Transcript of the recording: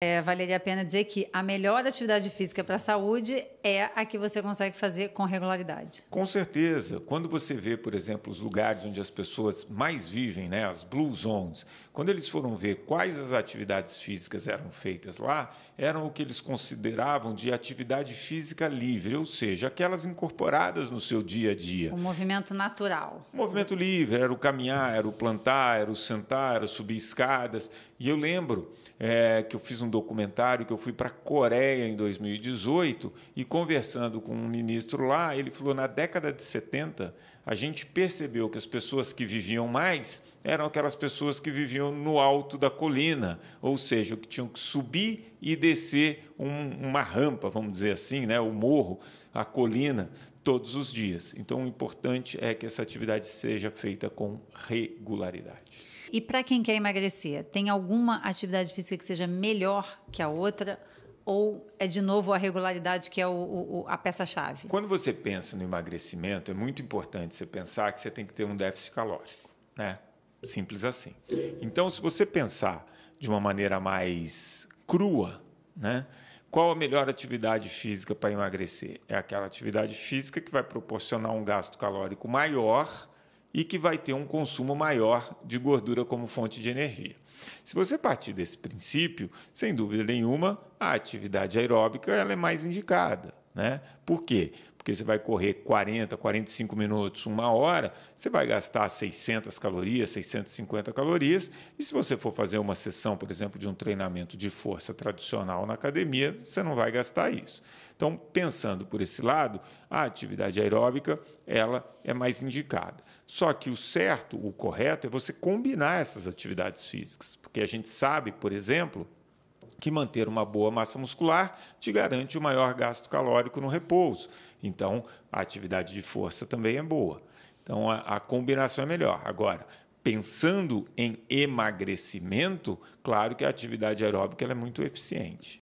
É, valeria a pena dizer que a melhor atividade física para a saúde é a que você consegue fazer com regularidade. Com certeza. Quando você vê, por exemplo, os lugares onde as pessoas mais vivem, né, as blue zones, quando eles foram ver quais as atividades físicas eram feitas lá, eram o que eles consideravam de atividade física livre, ou seja, aquelas incorporadas no seu dia a dia. O movimento natural. O movimento livre, era o caminhar, era o plantar, era o sentar, era subir escadas. E eu lembro é, que eu fiz um documentário que eu fui para a Coreia em 2018 e conversando com um ministro lá, ele falou: na década de 70, a gente percebeu que as pessoas que viviam mais eram aquelas pessoas que viviam no alto da colina, ou seja, que tinham que subir e descer um, uma rampa, vamos dizer assim, né, o morro, a colina, todos os dias. Então, o importante é que essa atividade seja feita com regularidade. E para quem quer emagrecer, tem alguma atividade física que seja melhor que a outra? ou é de novo a regularidade que é o, o, a peça-chave? Quando você pensa no emagrecimento, é muito importante você pensar que você tem que ter um déficit calórico, né? Simples assim. Então, se você pensar de uma maneira mais crua, né? Qual a melhor atividade física para emagrecer? É aquela atividade física que vai proporcionar um gasto calórico maior e que vai ter um consumo maior de gordura como fonte de energia. Se você partir desse princípio, sem dúvida nenhuma, a atividade aeróbica ela é mais indicada. Né? Por quê? Porque você vai correr 40, 45 minutos, uma hora, você vai gastar 600 calorias, 650 calorias, e se você for fazer uma sessão, por exemplo, de um treinamento de força tradicional na academia, você não vai gastar isso. Então, pensando por esse lado, a atividade aeróbica ela é mais indicada. Só que o certo, o correto, é você combinar essas atividades físicas, porque a gente sabe, por exemplo, que manter uma boa massa muscular te garante o maior gasto calórico no repouso. Então, a atividade de força também é boa. Então, a, a combinação é melhor. Agora, pensando em emagrecimento, claro que a atividade aeróbica é muito eficiente.